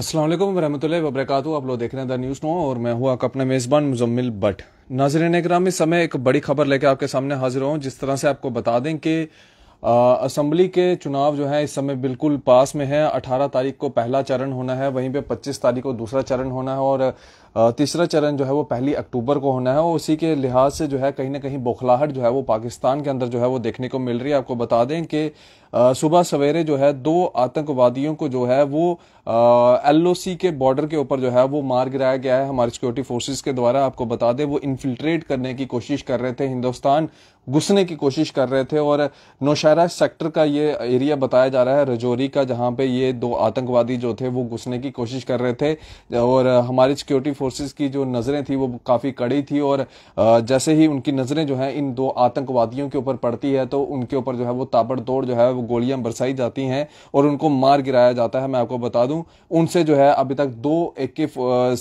असलम वरम वबरक आप लोग देख रहे हैं द न्यूज़ नो और मैं हूँ अपना मेज़बान मुजम्मिल भट्ट नाजरन इक्राम इस समय एक बड़ी खबर लेकर आपके सामने हाजिर हूँ जिस तरह से आपको बता दें कि असम्बली के चुनाव जो है इस समय बिल्कुल पास में है 18 तारीख को पहला चरण होना है वहीं पे 25 तारीख को दूसरा चरण होना है और तीसरा चरण जो है वो पहली अक्टूबर को होना है और उसी के लिहाज से जो है कहीं ना कहीं बौखलाहट जो है वो पाकिस्तान के अंदर जो है वो देखने को मिल रही है आपको बता दें कि सुबह सवेरे जो है दो आतंकवादियों को जो है वो एलओसी के बॉर्डर के ऊपर जो है वो मार गिराया गया है हमारी सिक्योरिटी फोर्सेस के द्वारा आपको बता दें वो इन्फिल्ट्रेट करने की कोशिश कर रहे थे हिंदुस्तान घुसने की कोशिश कर रहे थे और नौशहरा सेक्टर का ये एरिया बताया जा रहा है रजौरी का जहाँ पे ये दो आतंकवादी जो थे वो घुसने की कोशिश कर रहे थे और हमारी सिक्योरिटी फोर्सेस की जो नज़रें थी वो काफ़ी कड़ी थी और जैसे ही उनकी नज़रें जो है इन दो आतंकवादियों के ऊपर पड़ती है तो उनके ऊपर जो है वो ताबड़तोड़ जो है वो गोलियां बरसाई जाती हैं और उनको मार गिराया जाता है मैं आपको बता दूं उनसे जो है अभी तक दो ए के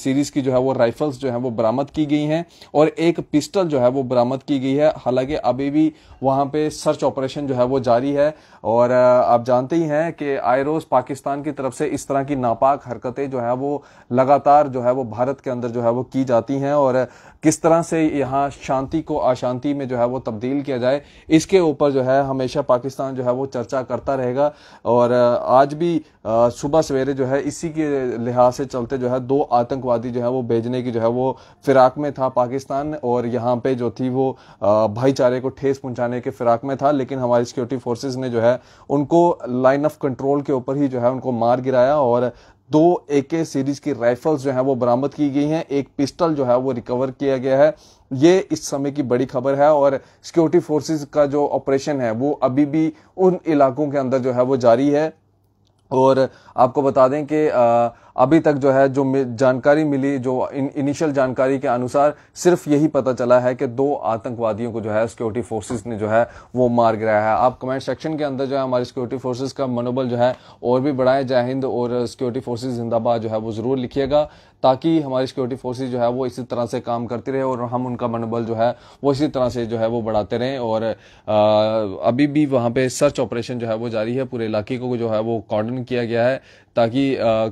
सीरीज की जो है वो राइफल्स जो है वो बरामद की गई हैं और एक पिस्टल जो है वो बरामद की गई है हालांकि अभी भी वहां पे सर्च ऑपरेशन जो है वो जारी है और आप जानते ही हैं कि आए रोज़ पाकिस्तान की तरफ से इस तरह की नापाक हरकतें जो है वो लगातार जो है वो भारत के अंदर जो है वो की जाती हैं और किस तरह से यहाँ शांति को अशांति में जो है वो तब्दील किया जाए इसके ऊपर जो है हमेशा पाकिस्तान जो है वो चर्चा चर्चा करता रहेगा और आज भी सुबह सवेरे जो है इसी के लिहाज से चलते जो है दो आतंकवादी जो है वो भेजने की जो है वो फिराक में था पाकिस्तान और यहाँ पे जो थी वो भाईचारे को ठेस पहुँचाने के फिराक में था लेकिन हमारी सिक्योरिटी फोर्सेज ने जो है उनको लाइन ऑफ कंट्रोल के ऊपर ही जो है उनको मार गिराया और दो ए के सीरीज की राइफल्स जो है वो बरामद की गई हैं एक पिस्टल जो है वो रिकवर किया गया है ये इस समय की बड़ी खबर है और सिक्योरिटी फोर्सेस का जो ऑपरेशन है वो अभी भी उन इलाकों के अंदर जो है वो जारी है और आपको बता दें कि अभी तक जो है जो जानकारी मिली जो इनिशियल जानकारी के अनुसार सिर्फ यही पता चला है कि दो आतंकवादियों को जो है सिक्योरिटी फोर्सेस ने जो है वो मार गिराया है आप कमेंट सेक्शन के अंदर जो है हमारी सिक्योरिटी फोर्सेस का मनोबल जो है और भी बढ़ाए जय हिंद और सिक्योरिटी फोर्सेज जिंदाबाद जो है वो ज़रूर लिखिएगा ताकि हमारी सिक्योरिटी फोर्सेज जो है वो इसी तरह से काम करती रहे और हम उनका मनोबल जो है वो इसी तरह से जो है वो बढ़ाते रहें और अभी भी वहाँ पर सर्च ऑपरेशन जो है वो जारी है पूरे इलाके को जो है वो कॉर्डन किया गया है ताकि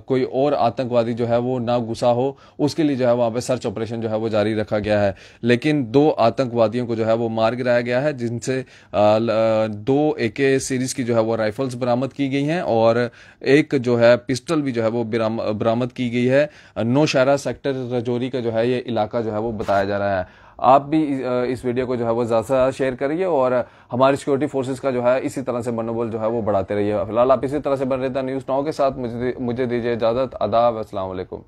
कोई और आतंकवादी जो है वो ना घुसा हो उसके लिए जो है वहां पे सर्च ऑपरेशन जो है वो जारी रखा गया है लेकिन दो आतंकवादियों को जो है वो मार गिराया गया है जिनसे दो ए के सीरीज की जो है वो राइफल्स बरामद की गई हैं और एक जो है पिस्टल भी जो है वो बरामद की गई है नौशहरा सेक्टर रजौरी का जो है ये इलाका जो है वो बताया जा रहा है आप भी इस वीडियो को जो है वो ज़्यादा से ज़्यादा शेयर करिए और हमारी सिक्योरिटी फोर्सेज का जो है इसी तरह से मनोबल जो है वो बढ़ाते रहिए फिलहाल आप इसी तरह से बन थे न्यूज़ नाव के साथ मुझे मुझे दीजिए इजाज़त आदाब असल